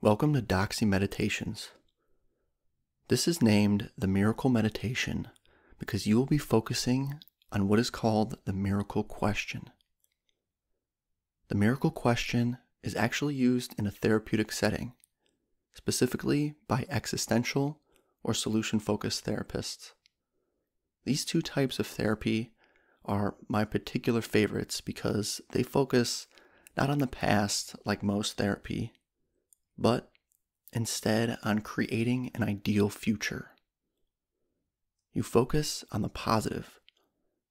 Welcome to Doxy Meditations. This is named the Miracle Meditation because you will be focusing on what is called the miracle question. The miracle question is actually used in a therapeutic setting, specifically by existential or solution focused therapists. These two types of therapy are my particular favorites because they focus not on the past like most therapy but instead on creating an ideal future. You focus on the positive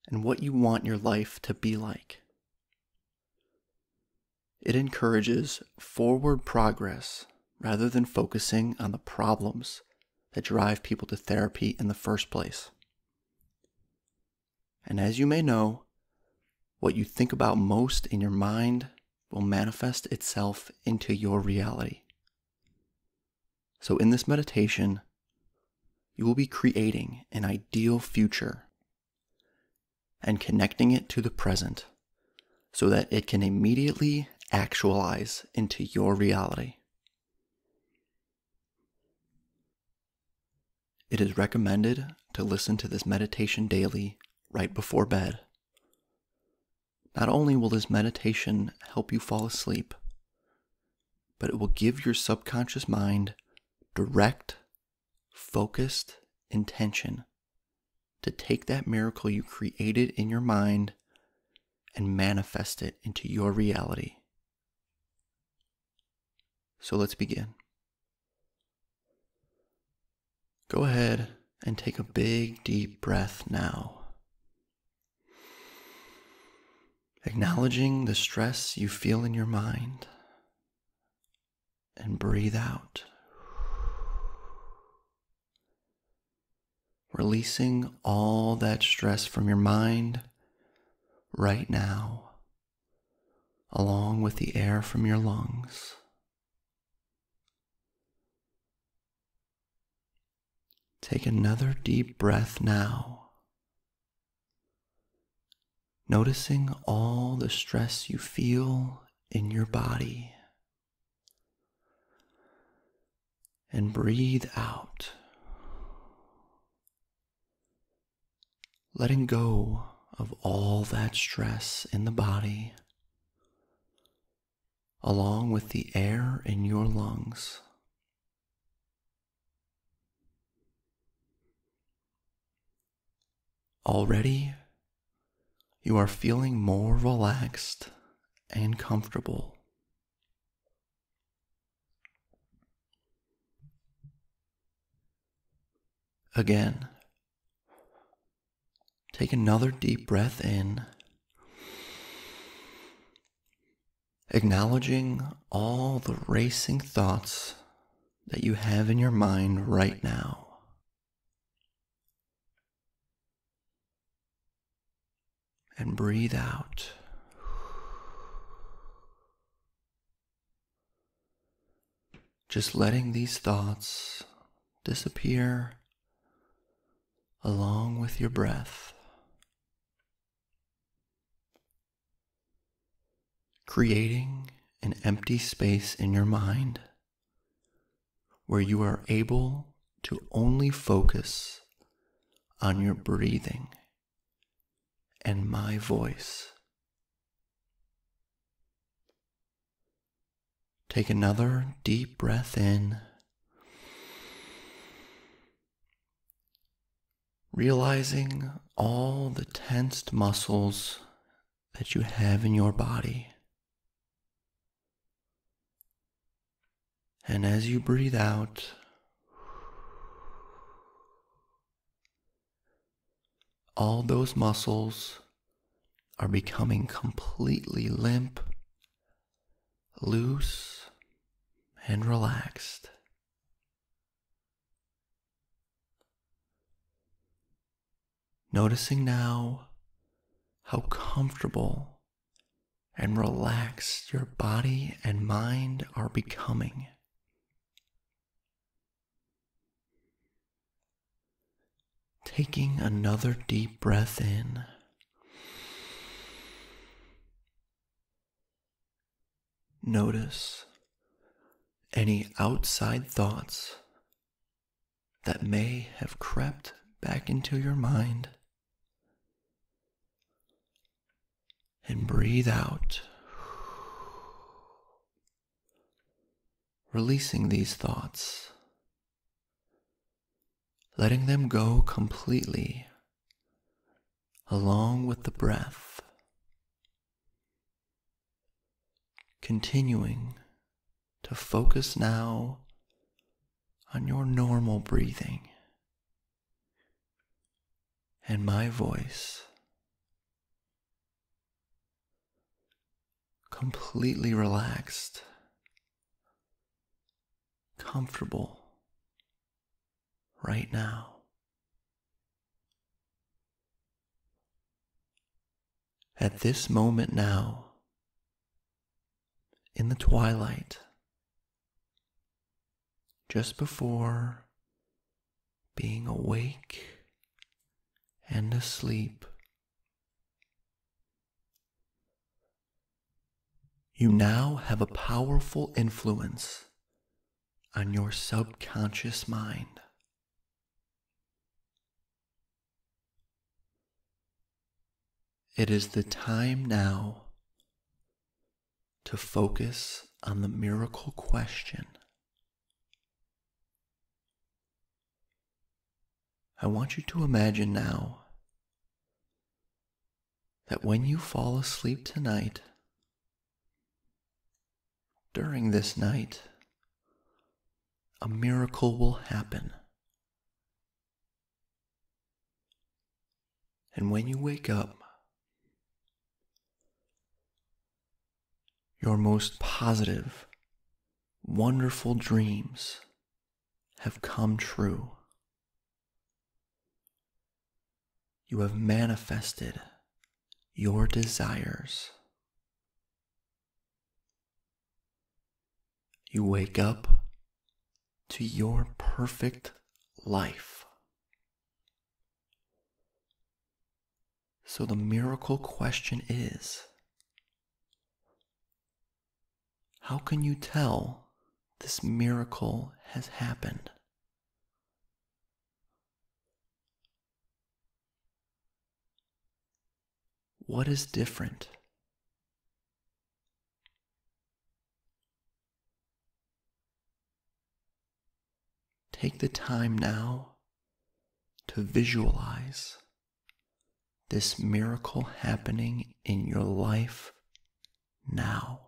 and what you want your life to be like. It encourages forward progress rather than focusing on the problems that drive people to therapy in the first place. And as you may know, what you think about most in your mind will manifest itself into your reality. So, in this meditation, you will be creating an ideal future and connecting it to the present so that it can immediately actualize into your reality. It is recommended to listen to this meditation daily right before bed. Not only will this meditation help you fall asleep, but it will give your subconscious mind direct, focused intention to take that miracle you created in your mind and manifest it into your reality. So let's begin. Go ahead and take a big, deep breath now. Acknowledging the stress you feel in your mind and breathe out. releasing all that stress from your mind right now, along with the air from your lungs. Take another deep breath now, noticing all the stress you feel in your body. And breathe out. letting go of all that stress in the body, along with the air in your lungs. Already, you are feeling more relaxed and comfortable. Again, Take another deep breath in, acknowledging all the racing thoughts that you have in your mind right now. And breathe out. Just letting these thoughts disappear along with your breath. creating an empty space in your mind where you are able to only focus on your breathing and my voice. Take another deep breath in. Realizing all the tensed muscles that you have in your body. And as you breathe out, all those muscles are becoming completely limp, loose, and relaxed. Noticing now how comfortable and relaxed your body and mind are becoming. Taking another deep breath in. Notice any outside thoughts that may have crept back into your mind. And breathe out, releasing these thoughts letting them go completely along with the breath, continuing to focus now on your normal breathing and my voice. Completely relaxed, comfortable, right now. At this moment now, in the twilight, just before being awake and asleep. You now have a powerful influence on your subconscious mind. It is the time now to focus on the miracle question. I want you to imagine now that when you fall asleep tonight, during this night, a miracle will happen. And when you wake up, Your most positive, wonderful dreams have come true. You have manifested your desires. You wake up to your perfect life. So the miracle question is How can you tell this miracle has happened? What is different? Take the time now to visualize this miracle happening in your life now.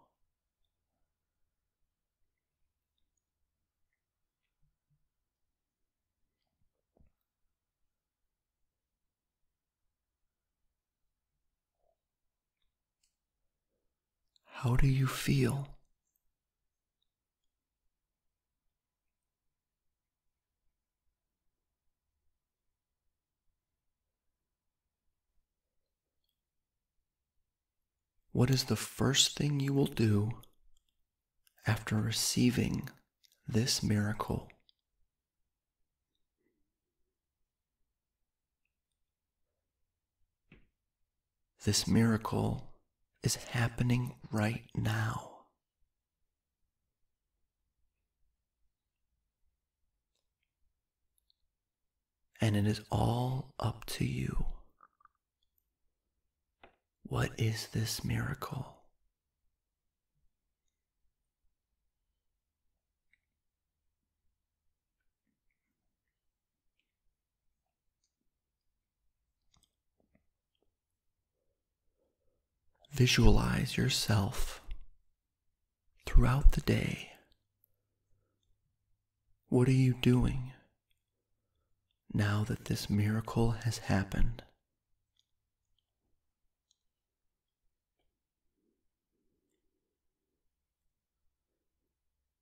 How do you feel? What is the first thing you will do after receiving this miracle? This miracle is happening right now. And it is all up to you. What is this miracle? Visualize yourself throughout the day. What are you doing now that this miracle has happened?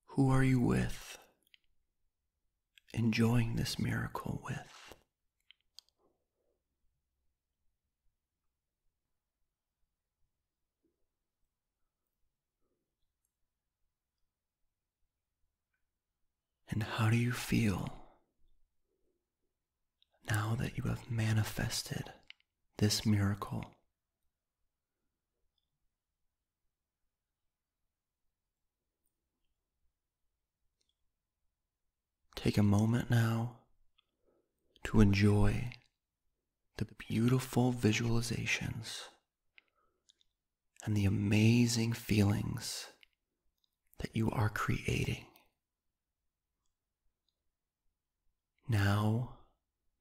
Who are you with? Enjoying this miracle with? And how do you feel now that you have manifested this miracle? Take a moment now to enjoy the beautiful visualizations and the amazing feelings that you are creating. Now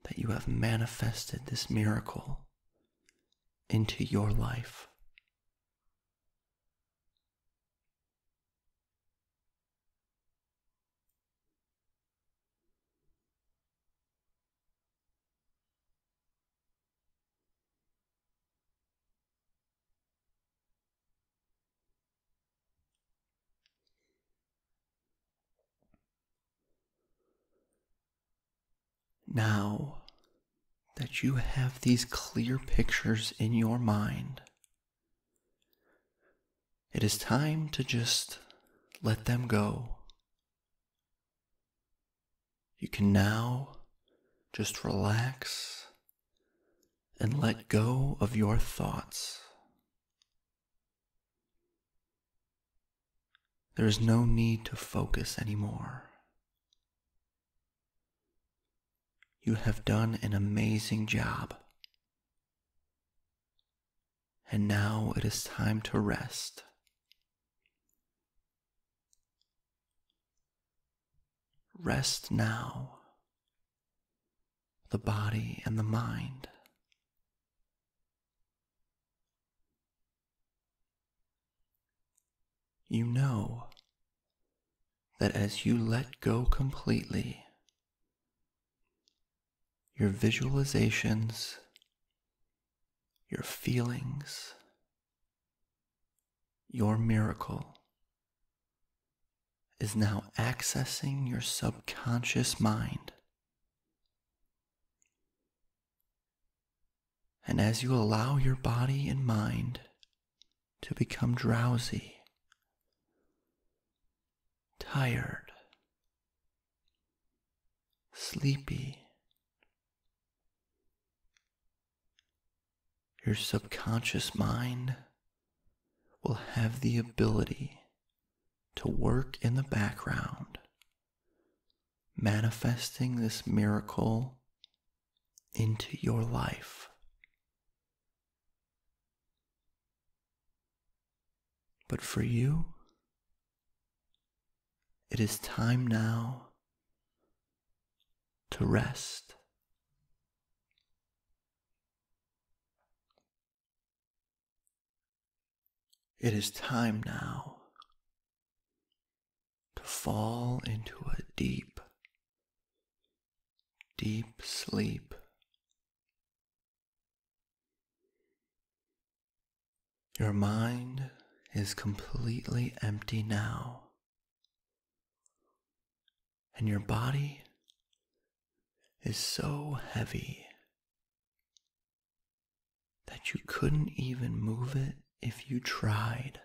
that you have manifested this miracle into your life, Now that you have these clear pictures in your mind, it is time to just let them go. You can now just relax and let go of your thoughts. There is no need to focus anymore. You have done an amazing job. And now it is time to rest. Rest now, the body and the mind. You know that as you let go completely, your visualizations, your feelings, your miracle is now accessing your subconscious mind. And as you allow your body and mind to become drowsy, tired, sleepy, your subconscious mind will have the ability to work in the background, manifesting this miracle into your life. But for you, it is time now to rest. It is time now to fall into a deep, deep sleep. Your mind is completely empty now, and your body is so heavy that you couldn't even move it if you tried.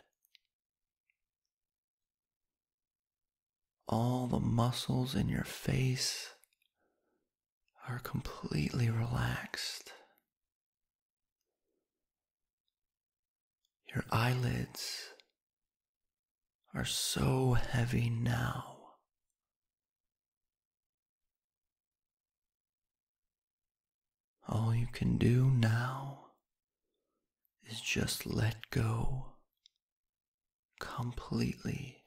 All the muscles in your face are completely relaxed. Your eyelids are so heavy now. All you can do now is just let go completely.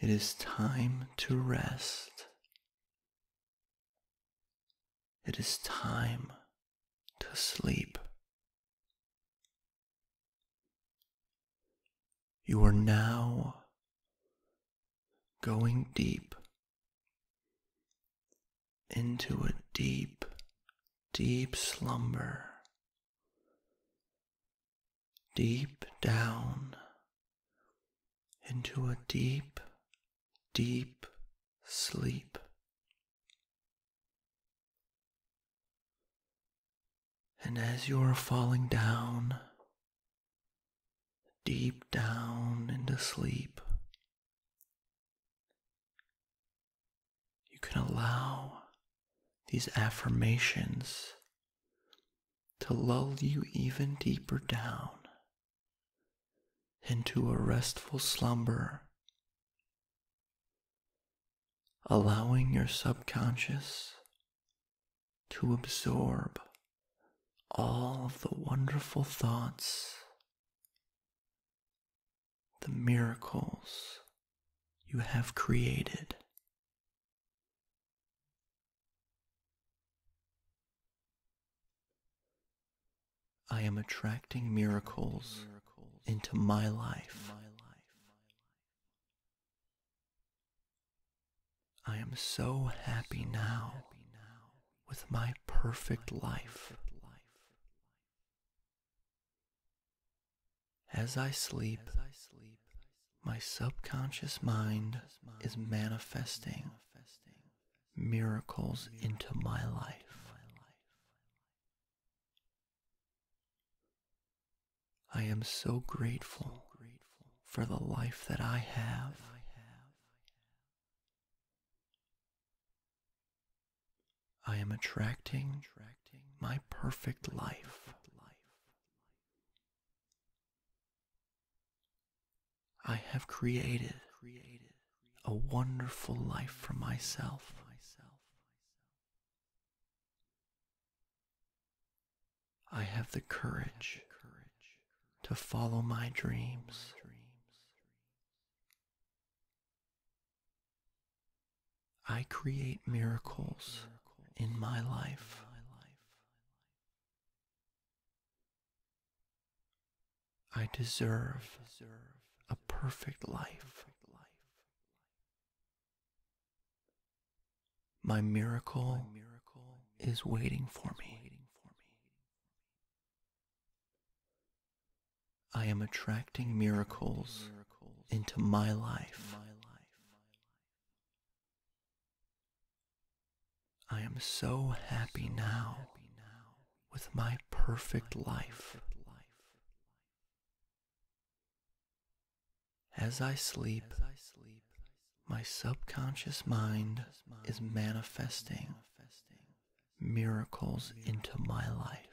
It is time to rest. It is time to sleep. You are now going deep into a deep deep slumber. Deep down into a deep, deep sleep. And as you are falling down, deep down into sleep, you can allow these affirmations to lull you even deeper down into a restful slumber, allowing your subconscious to absorb all of the wonderful thoughts, the miracles you have created. I am attracting miracles into my life. I am so happy now with my perfect life. As I sleep, my subconscious mind is manifesting miracles into my life. I am so grateful for the life that I have. I am attracting my perfect life. I have created a wonderful life for myself. I have the courage to follow my dreams. I create miracles in my life. I deserve a perfect life. My miracle is waiting for me. I am attracting miracles into my life. I am so happy now with my perfect life. As I sleep, my subconscious mind is manifesting miracles into my life.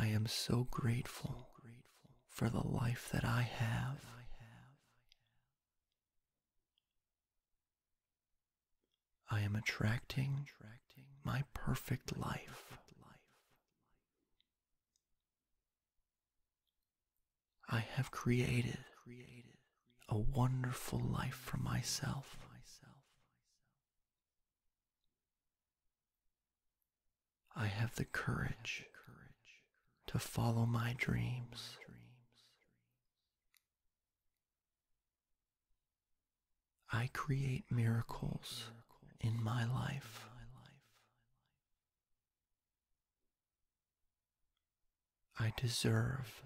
I am so grateful for the life that I have. I am attracting my perfect life. I have created a wonderful life for myself. I have the courage to follow my dreams. I create miracles in my life. I deserve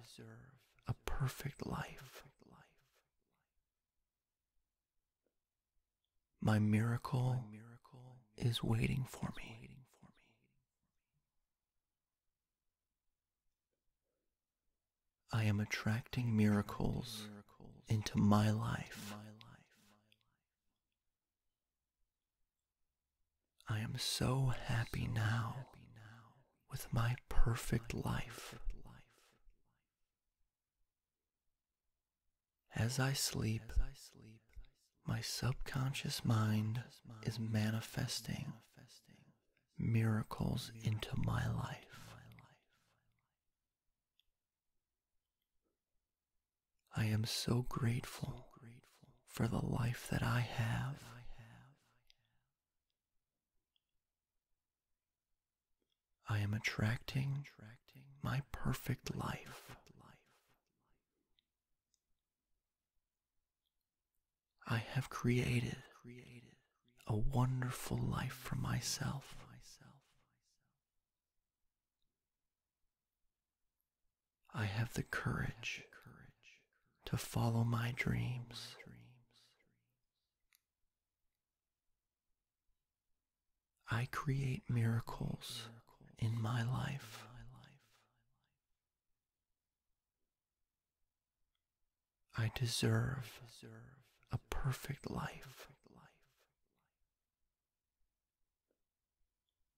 a perfect life. My miracle is waiting for me. I am attracting miracles into my life. I am so happy now with my perfect life. As I sleep, my subconscious mind is manifesting miracles into my life. I am so grateful for the life that I have. I am attracting my perfect life. I have created a wonderful life for myself. I have the courage to follow my dreams. I create miracles in my life. I deserve a perfect life.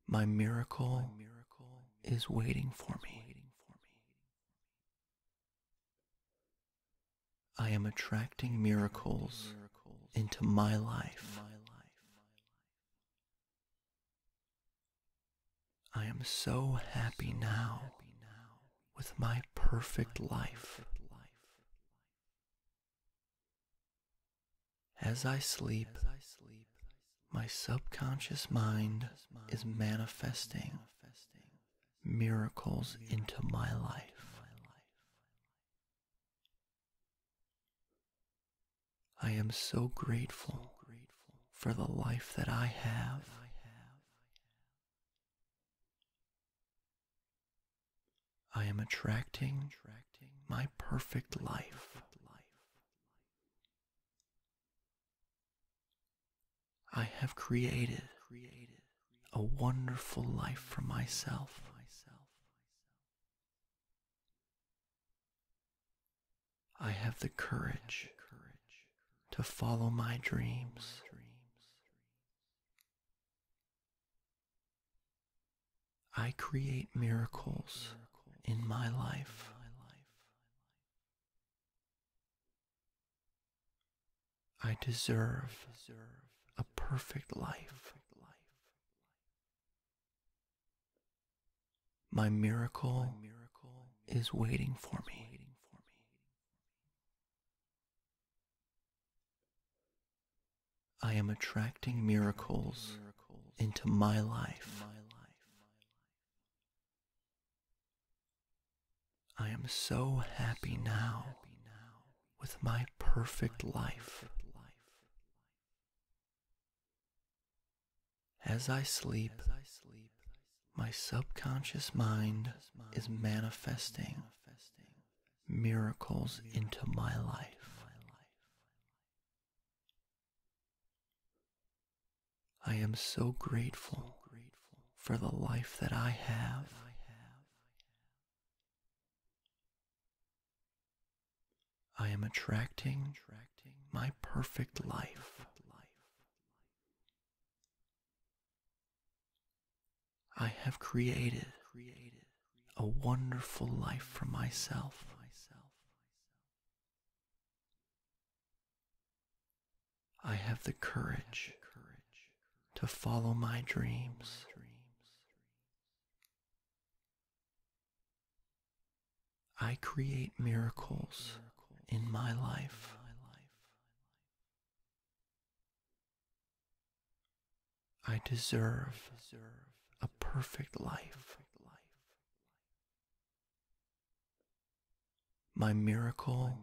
My miracle is waiting for me. I am attracting miracles into my life. I am so happy now with my perfect life. As I sleep, my subconscious mind is manifesting miracles into my life. I am so grateful for the life that I have. I am attracting my perfect life. I have created a wonderful life for myself. I have the courage to follow my dreams. I create miracles in my life. I deserve a perfect life. My miracle is waiting for me. I am attracting miracles into my life. I am so happy now with my perfect life. As I sleep, my subconscious mind is manifesting miracles into my life. I am so grateful for the life that I have. I am attracting my perfect life. I have created a wonderful life for myself. I have the courage to follow my dreams. I create miracles in my life. I deserve a perfect life. My miracle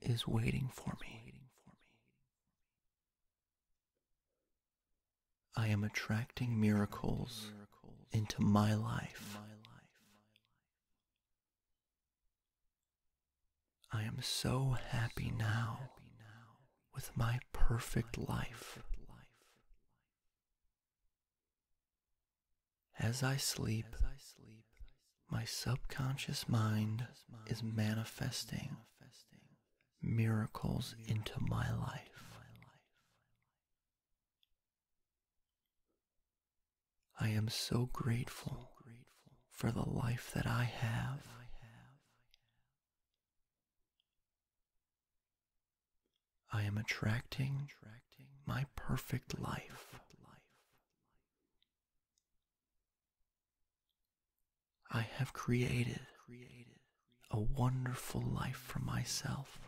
is waiting for me. I am attracting miracles into my life. I am so happy now with my perfect life. As I sleep, my subconscious mind is manifesting miracles into my life. I am so grateful for the life that I have. I am attracting my perfect life. I have created a wonderful life for myself.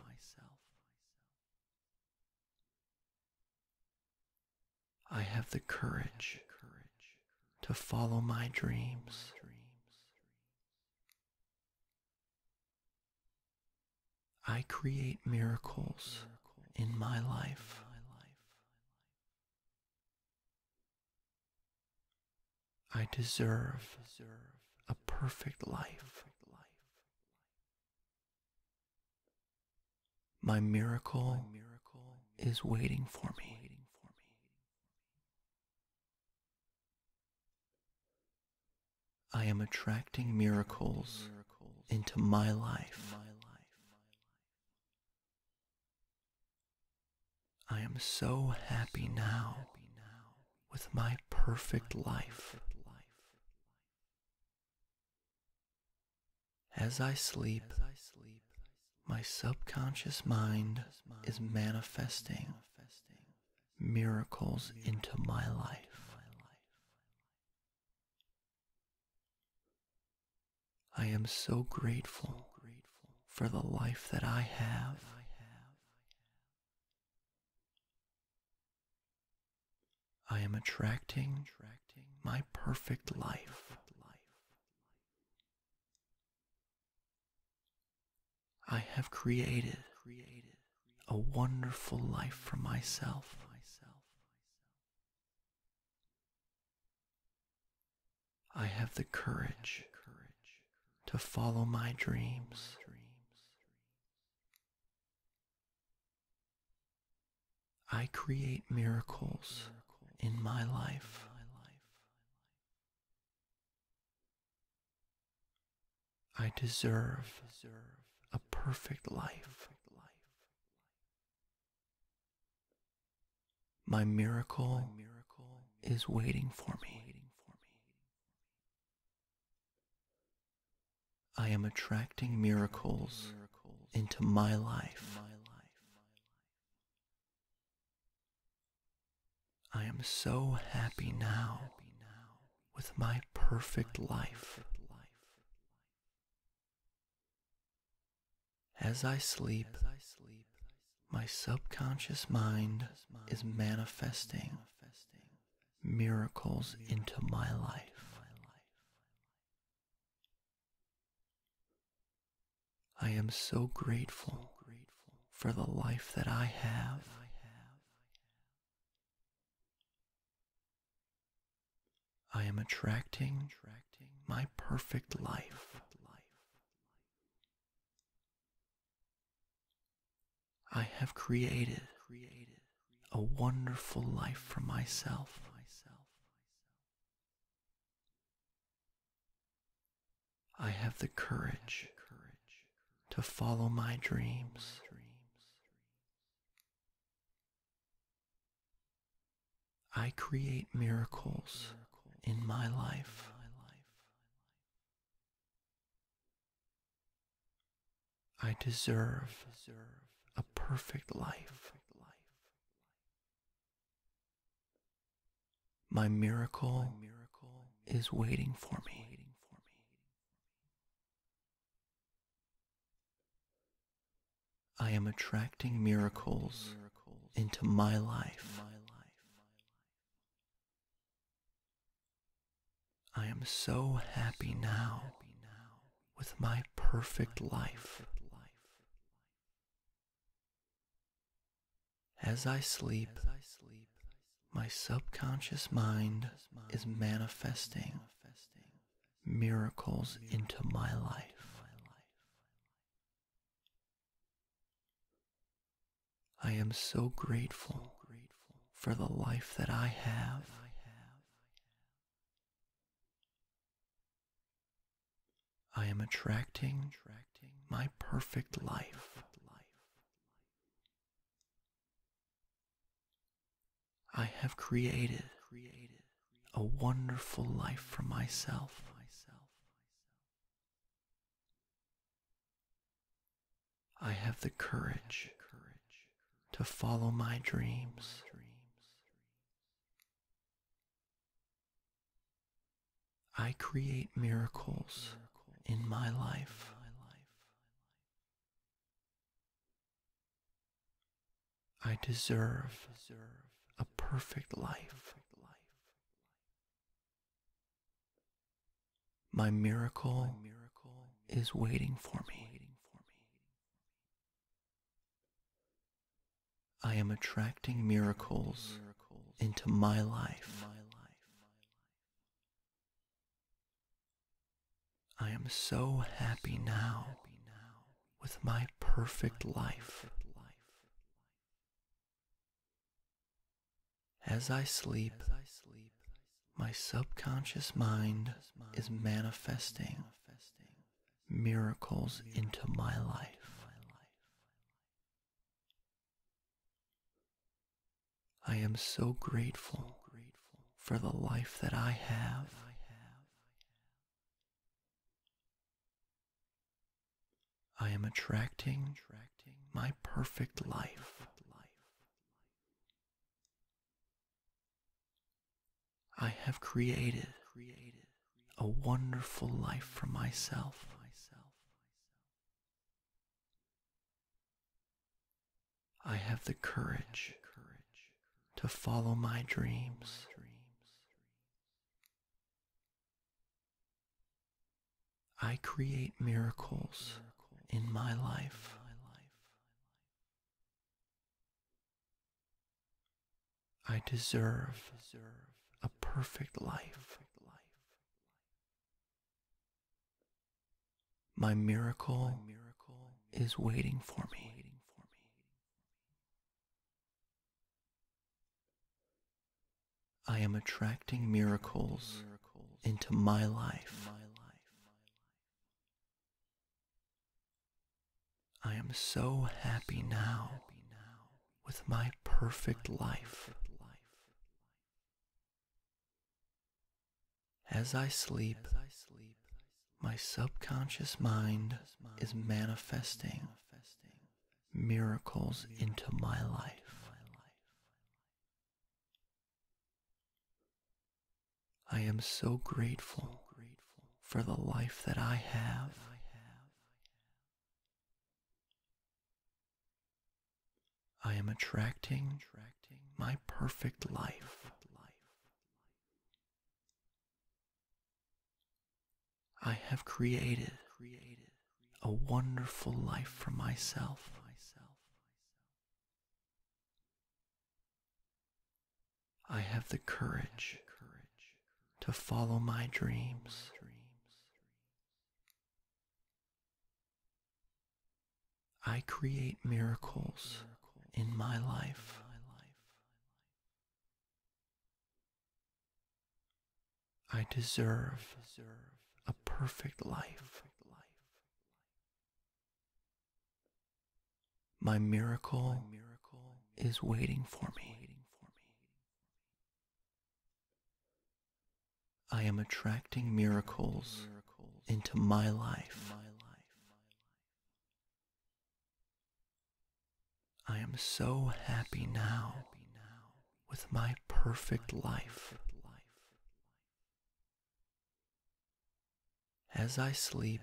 I have the courage to follow my dreams. I create miracles in my life. I deserve a perfect life. My miracle is waiting for me. I am attracting miracles into my life. I am so happy now with my perfect life. As I sleep, my subconscious mind is manifesting miracles into my life. I am so grateful for the life that I have. I am attracting my perfect life. I have created a wonderful life for myself. I have the courage to follow my dreams. I create miracles in my life. I deserve a perfect life. My miracle is waiting for me. I am attracting miracles into my life. I am so happy now with my perfect life. As I sleep, my subconscious mind is manifesting miracles into my life. I am so grateful for the life that I have. I am attracting my perfect life. I have created a wonderful life for myself. I have the courage to follow my dreams. I create miracles in my life. I deserve a perfect life. My miracle is waiting for me. I am attracting miracles into my life. I am so happy now with my perfect life. As I sleep, my subconscious mind is manifesting miracles into my life. I am so grateful for the life that I have. I am attracting my perfect life. I have created a wonderful life for myself. I have the courage to follow my dreams. I create miracles in my life. I deserve a perfect life. My miracle is waiting for me. I am attracting miracles into my life. I am so happy now with my perfect life. As I sleep, my subconscious mind is manifesting miracles into my life. I am so grateful for the life that I have. I am attracting my perfect life. I have created a wonderful life for myself. I have the courage to follow my dreams. I create miracles in my life. I deserve a perfect life. My miracle is waiting for me. I am attracting miracles into my life. I am so happy now with my perfect life. As I sleep, my subconscious mind is manifesting miracles into my life. I am so grateful for the life that I have. I am attracting my perfect life. I have created a wonderful life for myself. I have the courage to follow my dreams. I create miracles in my life. I deserve a perfect life. My miracle is waiting for me. I am attracting miracles into my life. I am so happy now with my perfect life. As I sleep,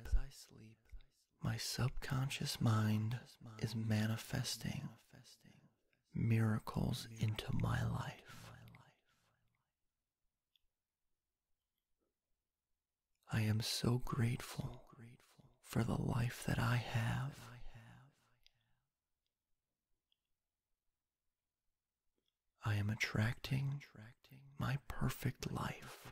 my subconscious mind is manifesting miracles into my life. I am so grateful for the life that I have. I am attracting my perfect life.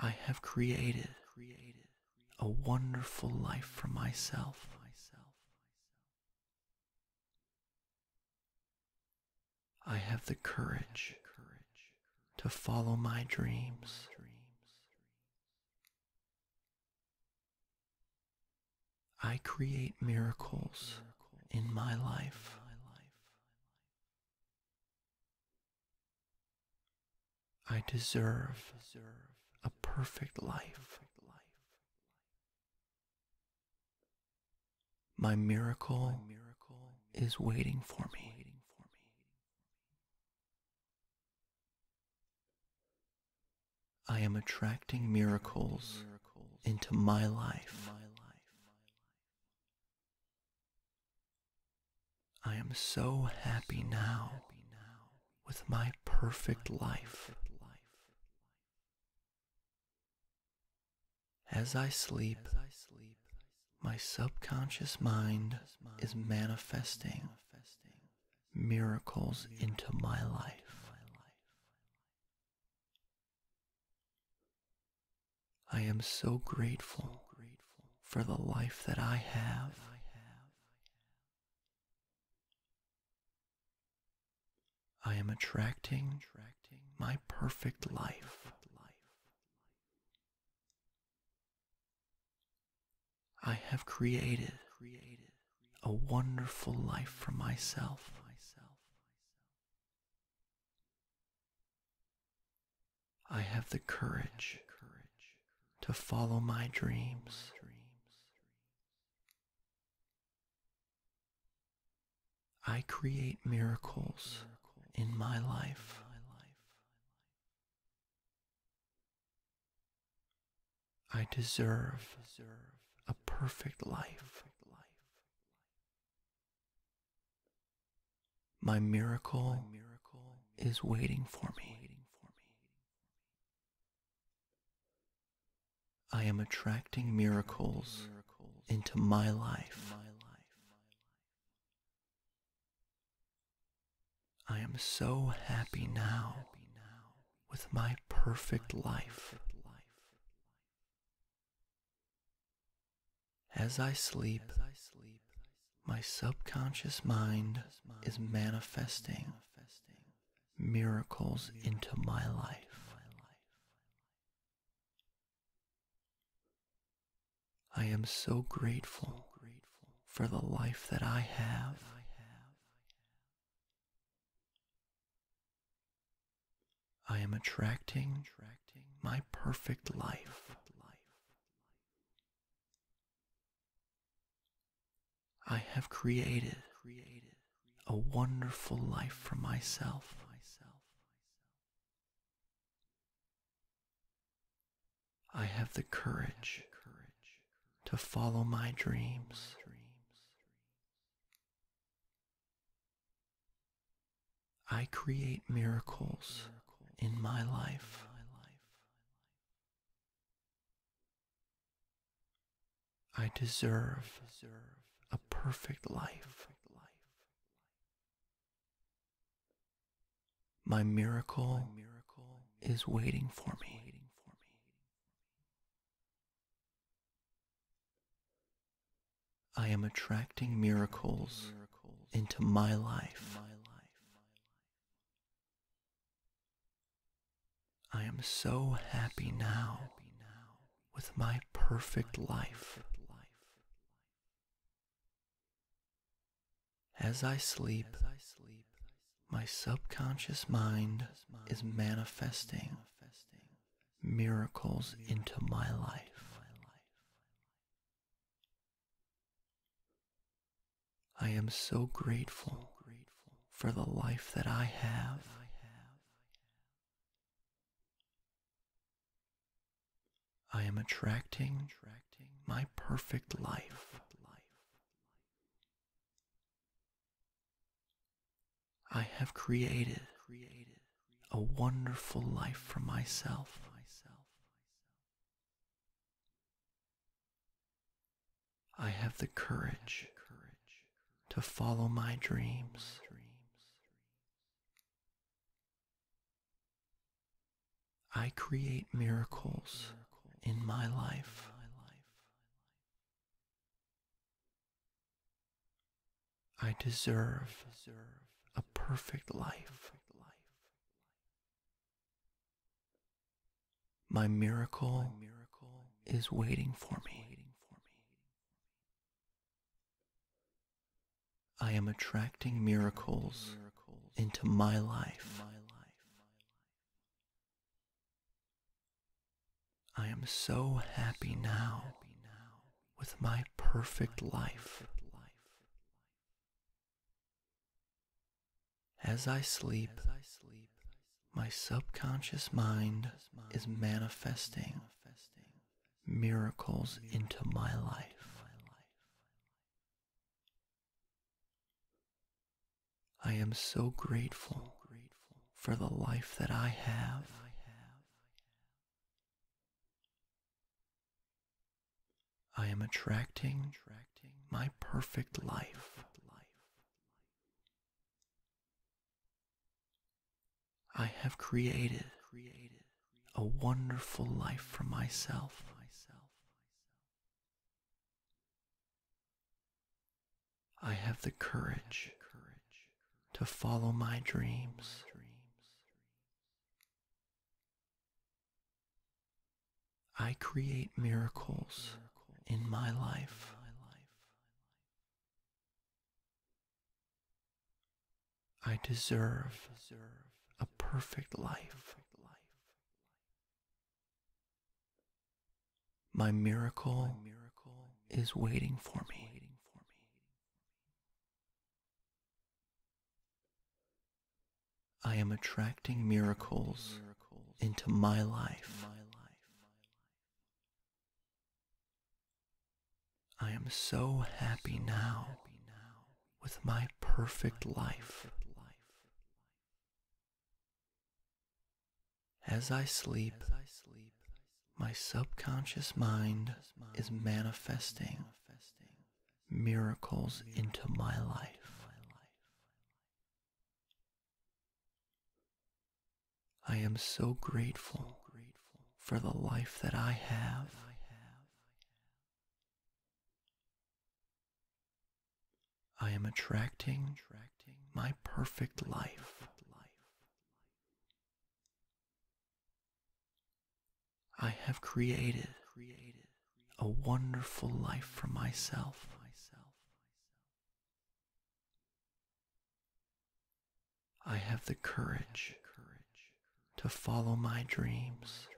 I have created a wonderful life for myself. I have the courage to follow my dreams. I create miracles in my life. I deserve a perfect life. My miracle is waiting for me. I am attracting miracles into my life. I am so happy now with my perfect life. As I sleep, my subconscious mind is manifesting miracles into my life. I am so grateful for the life that I have. I am attracting my perfect life. I have created a wonderful life for myself. I have the courage to follow my dreams. I create miracles in my life. I deserve a perfect life. My miracle is waiting for me. I am attracting miracles into my life. I am so happy now with my perfect life. As I sleep, my subconscious mind is manifesting miracles into my life. I am so grateful for the life that I have. I am attracting my perfect life. I have created a wonderful life for myself. I have the courage to follow my dreams. I create miracles in my life. I deserve a perfect life. My miracle is waiting for me. I am attracting miracles into my life. I am so happy now with my perfect life. As I sleep, my subconscious mind is manifesting miracles into my life. I am so grateful for the life that I have. I am attracting my perfect life. I have created a wonderful life for myself. I have the courage to follow my dreams. I create miracles in my life. I deserve a perfect life. My miracle is waiting for me. I am attracting miracles into my life. I am so happy now with my perfect life. As I sleep, my subconscious mind is manifesting miracles into my life. I am so grateful for the life that I have. I am attracting my perfect life. I have created a wonderful life for myself. I have the courage to follow my dreams. I create miracles in my life. I deserve a perfect life. My miracle is waiting for me. I am attracting miracles into my life. I am so happy now with my perfect life. As I sleep, my subconscious mind is manifesting miracles into my life. I am so grateful for the life that I have. I am attracting my perfect life. I have created a wonderful life for myself. I have the courage to follow my dreams.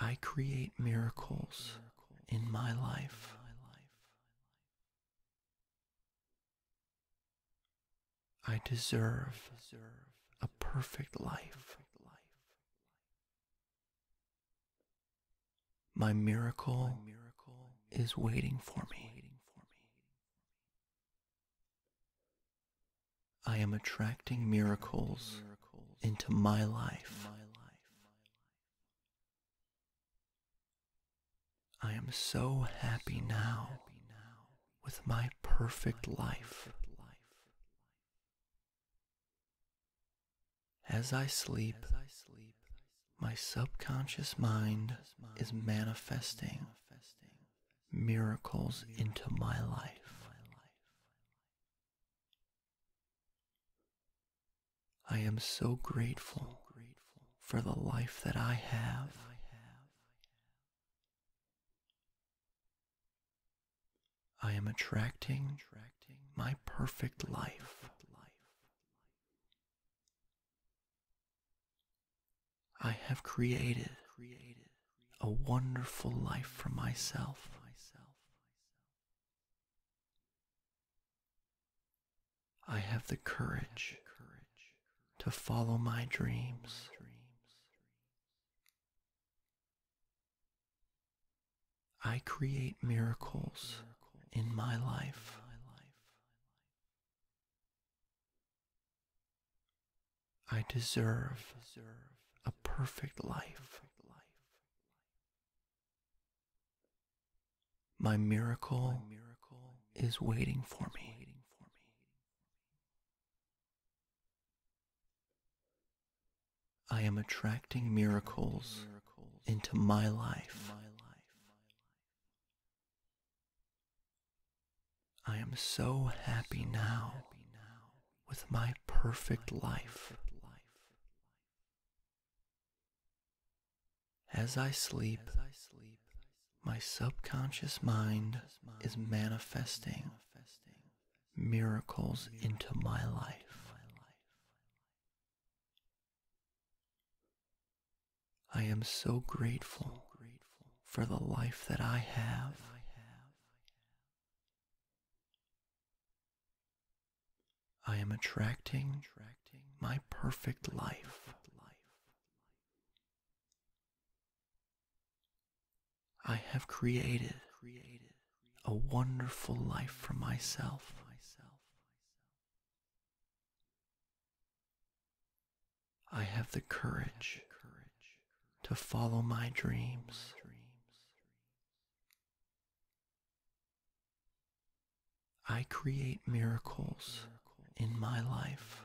I create miracles in my life. I deserve a perfect life. My miracle is waiting for me. I am attracting miracles into my life. I am so happy now with my perfect life. As I sleep, my subconscious mind is manifesting miracles into my life. I am so grateful for the life that I have. I am attracting my perfect life. I have created a wonderful life for myself. I have the courage to follow my dreams. I create miracles in my life. I deserve a perfect life. My miracle is waiting for me. I am attracting miracles into my life. I am so happy now with my perfect life. As I sleep, my subconscious mind is manifesting miracles into my life. I am so grateful for the life that I have. I am attracting my perfect life. I have created a wonderful life for myself. I have the courage to follow my dreams. I create miracles in my life.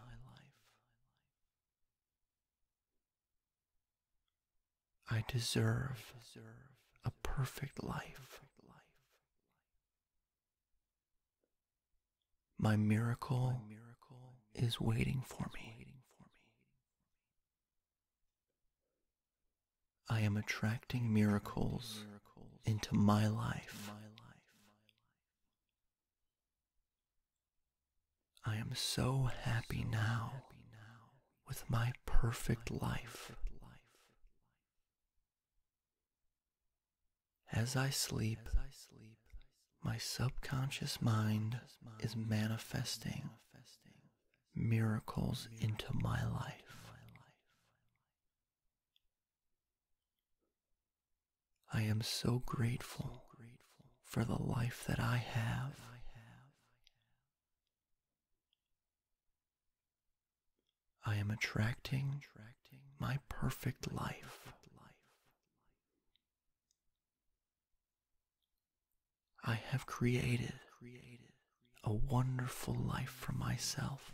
I deserve a perfect life. My miracle is waiting for me. I am attracting miracles into my life. I am so happy now with my perfect life. As I sleep, my subconscious mind is manifesting miracles into my life. I am so grateful for the life that I have. I am attracting my perfect life. I have created a wonderful life for myself.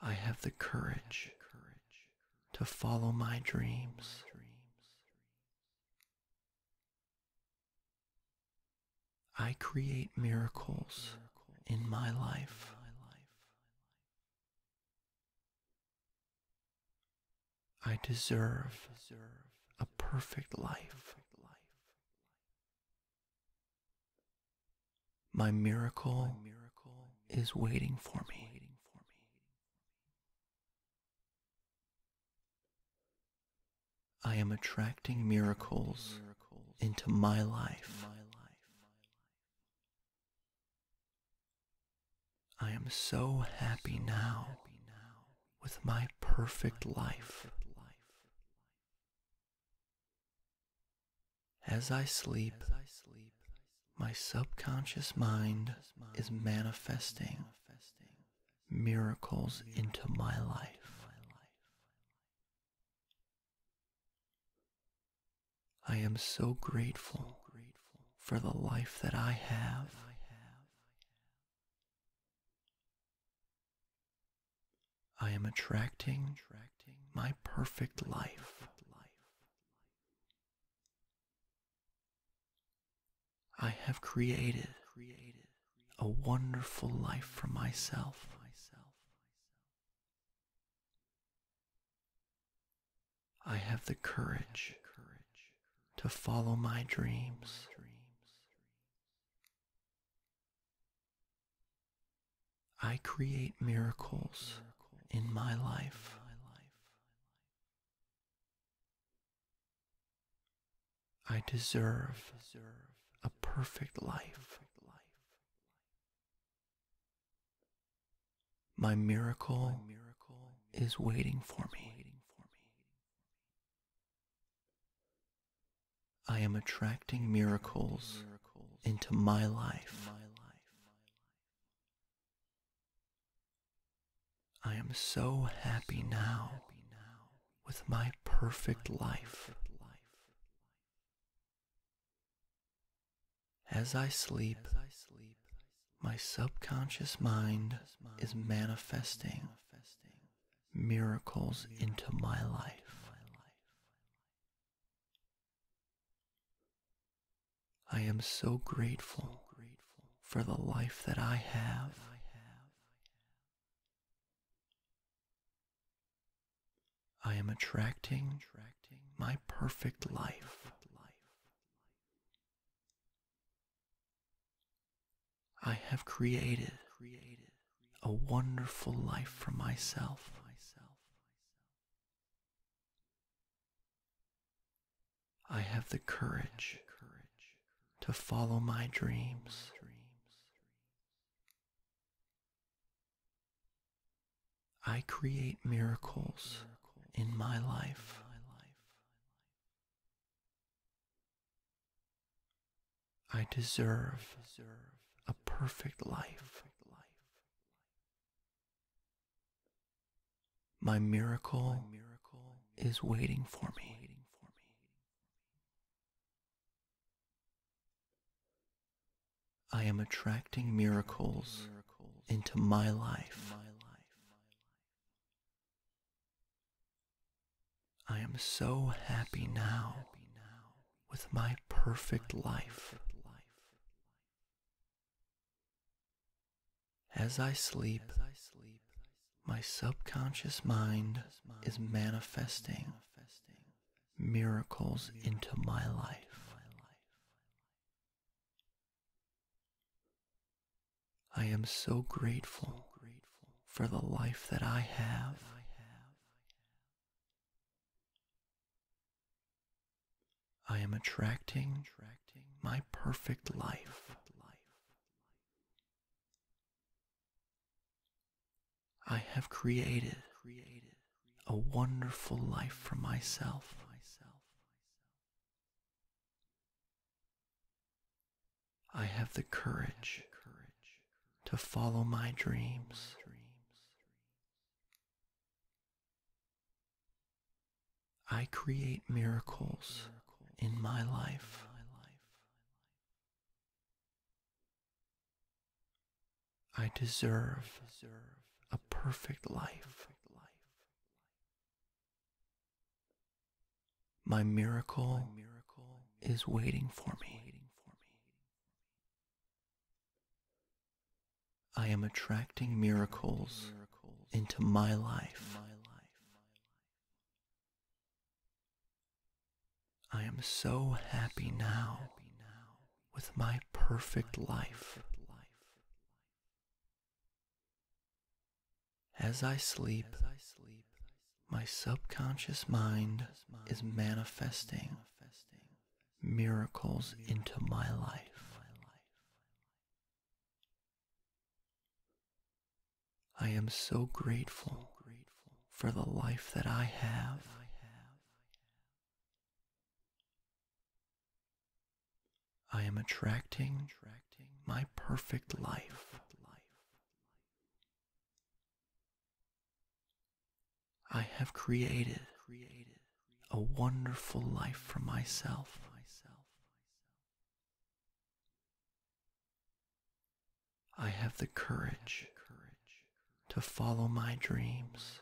I have the courage to follow my dreams. I create miracles in my life. I deserve a perfect life. My miracle is waiting for me. I am attracting miracles into my life. I am so happy now with my perfect life. As I sleep, my subconscious mind is manifesting miracles into my life. I am so grateful for the life that I have. I am attracting my perfect life. I have created a wonderful life for myself. I have the courage to follow my dreams. I create miracles in my life. I deserve a perfect life. My miracle is waiting for me. I am attracting miracles into my life. I am so happy now with my perfect life. As I sleep, my subconscious mind is manifesting miracles into my life. I am so grateful for the life that I have. I am attracting my perfect life. I have created a wonderful life for myself. I have the courage to follow my dreams. I create miracles in my life. I deserve a perfect life. My miracle is waiting for me. I am attracting miracles into my life. I am so happy now with my perfect life. As I sleep, my subconscious mind is manifesting miracles into my life. I am so grateful for the life that I have. I am attracting my perfect life. I have created a wonderful life for myself. I have the courage to follow my dreams. I create miracles in my life. I deserve a perfect life. My miracle is waiting for me. I am attracting miracles into my life. I am so happy now with my perfect life. As I sleep, my subconscious mind is manifesting miracles into my life. I am so grateful for the life that I have. I am attracting my perfect life. I have created a wonderful life for myself. I have the courage to follow my dreams.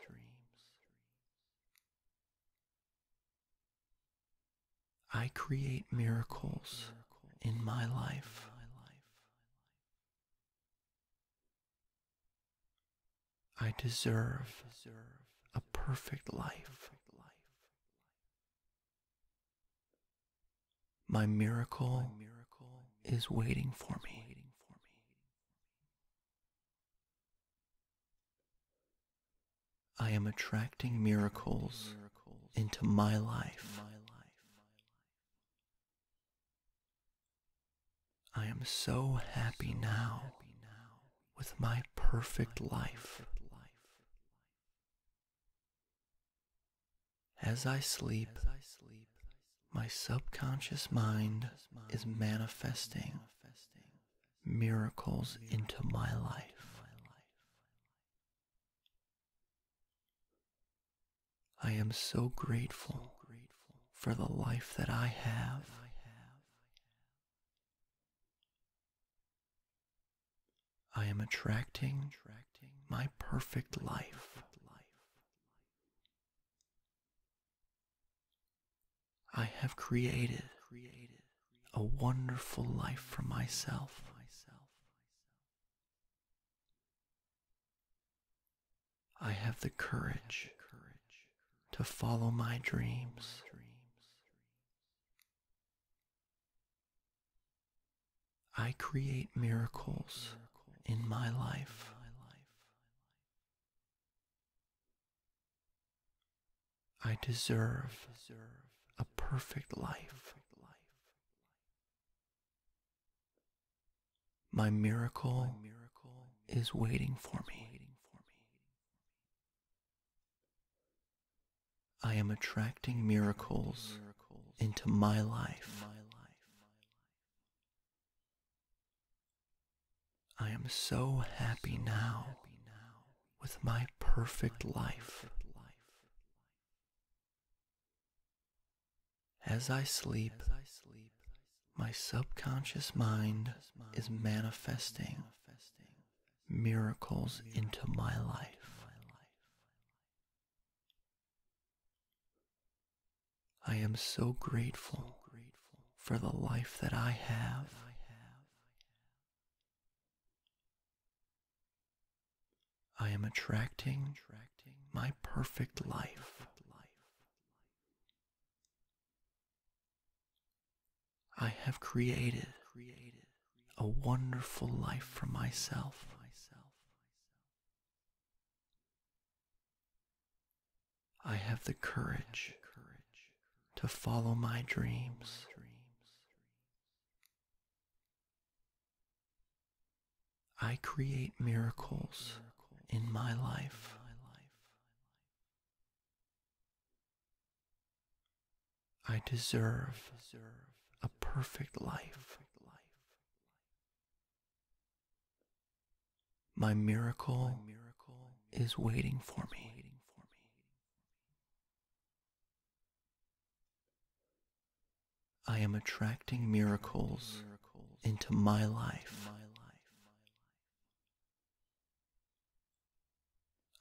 I create miracles in my life. I deserve a perfect life. My miracle is waiting for me. I am attracting miracles into my life. I am so happy now with my perfect life. As I sleep, my subconscious mind is manifesting miracles into my life. I am so grateful for the life that I have. I am attracting my perfect life. I have created a wonderful life for myself. I have the courage to follow my dreams. I create miracles in my life. I deserve a perfect life. My miracle is waiting for me. I am attracting miracles into my life. I am so happy now with my perfect life. As I sleep, my subconscious mind is manifesting miracles into my life. I am so grateful for the life that I have. I am attracting my perfect life. I have created a wonderful life for myself. I have the courage to follow my dreams. I create miracles in my life. I deserve a perfect life. My miracle is waiting for me. I am attracting miracles into my life.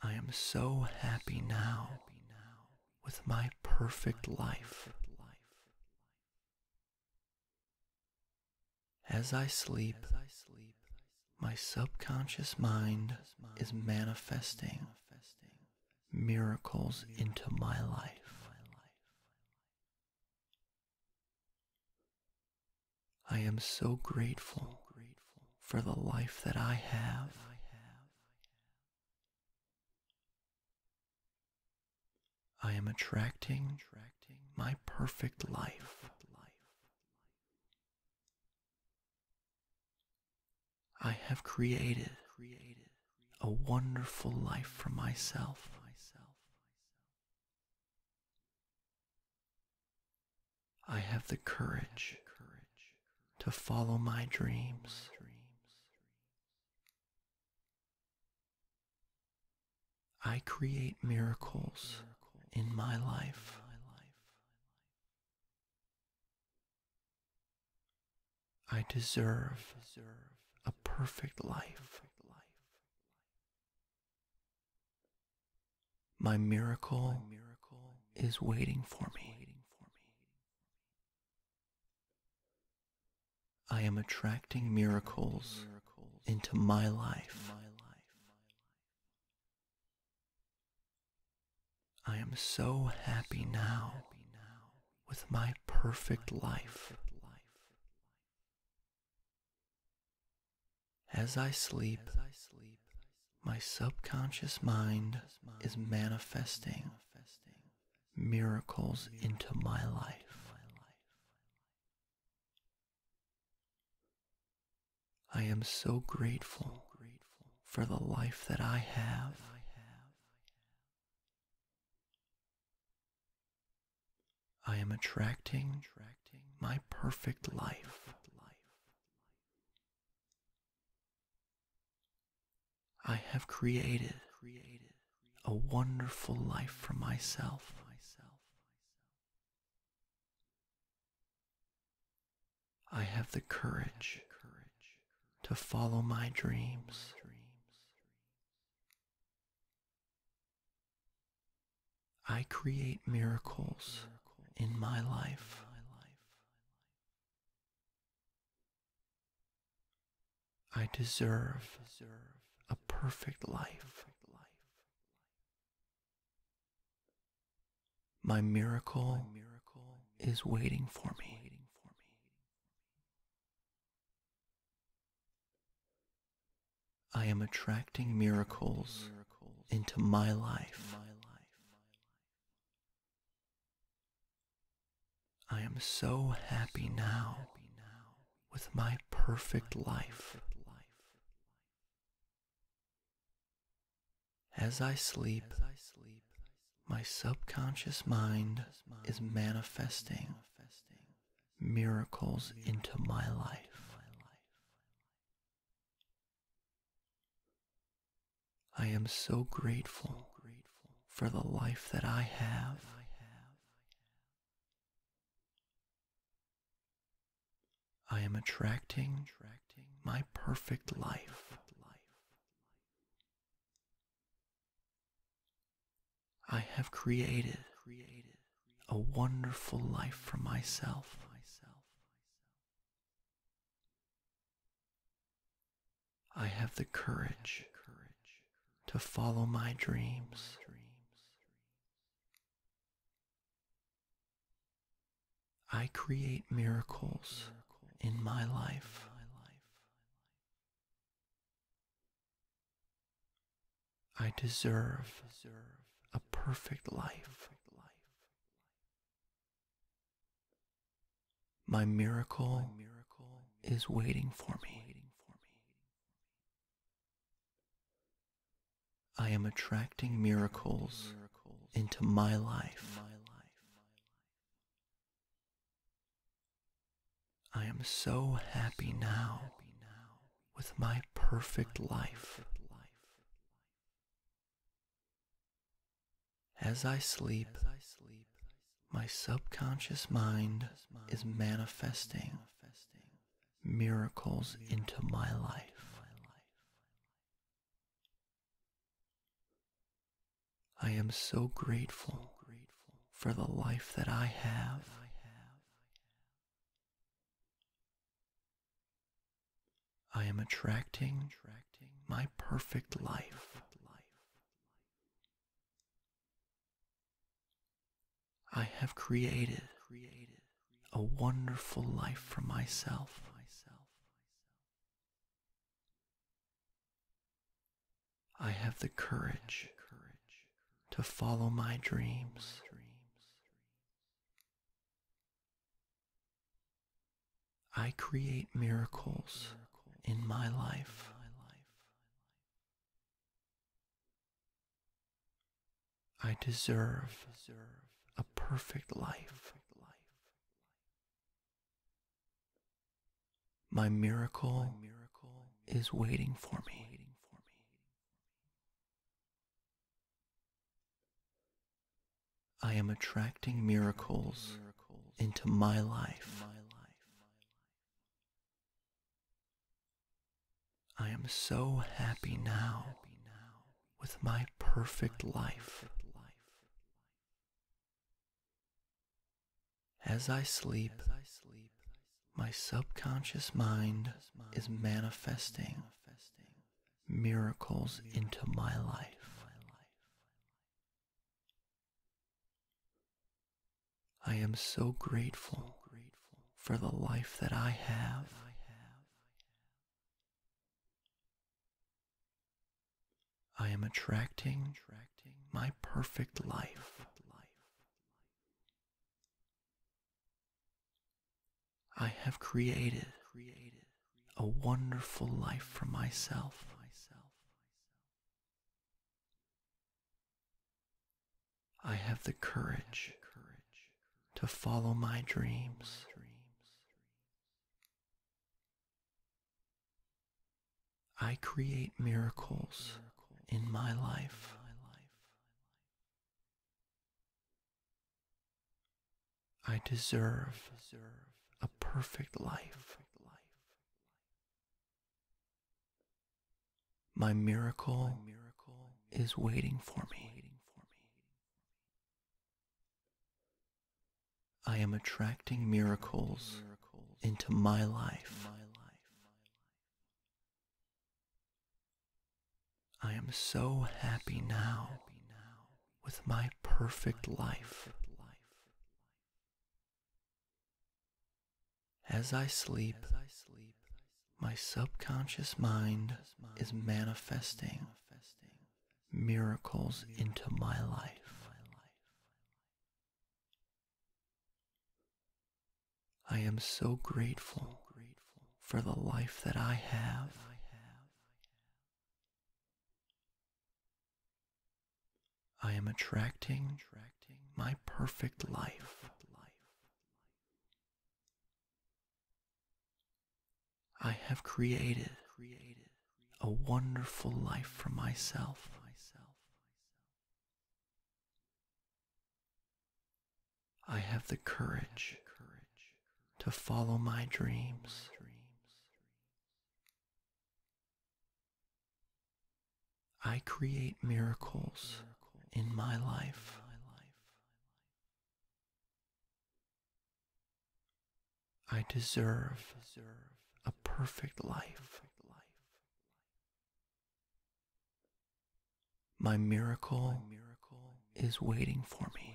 I am so happy now with my perfect life. As I sleep, my subconscious mind is manifesting miracles into my life. I am so grateful for the life that I have. I am attracting my perfect life. I have created a wonderful life for myself. I have the courage to follow my dreams. I create miracles in my life. I deserve a perfect life. My miracle is waiting for me. I am attracting miracles into my life. I am so happy now with my perfect life. As I sleep, my subconscious mind is manifesting miracles into my life. I am so grateful for the life that I have. I am attracting my perfect life. I have created a wonderful life for myself. I have the courage to follow my dreams. I create miracles in my life. I deserve a perfect life. My miracle is waiting for me. I am attracting miracles into my life. I am so happy now with my perfect life. As I sleep, my subconscious mind is manifesting miracles into my life. I am so grateful for the life that I have. I am attracting my perfect life. I have created a wonderful life for myself. I have the courage to follow my dreams. I create miracles in my life. I deserve a perfect life. My miracle is waiting for me. I am attracting miracles into my life. I am so happy now with my perfect life. As I sleep, my subconscious mind is manifesting miracles into my life. I am so grateful for the life that I have. I am attracting my perfect life. I have created a wonderful life for myself. I have the courage to follow my dreams. I create miracles in my life. I deserve a perfect life. My miracle is waiting for me. I am attracting miracles into my life. I am so happy now with my perfect life. As I sleep, my subconscious mind is manifesting miracles into my life. I am so grateful for the life that I have. I am attracting my perfect life. I have created a wonderful life for myself. I have the courage to follow my dreams. I create miracles in my life. I deserve a perfect life. My miracle is waiting for me. I am attracting miracles into my life. I am so happy now with my perfect life. As I sleep, my subconscious mind is manifesting miracles into my life. I am so grateful for the life that I have. I am attracting my perfect life. I have created a wonderful life for myself. I have the courage to follow my dreams. I create miracles in my life. I deserve a perfect life. My miracle is waiting for me.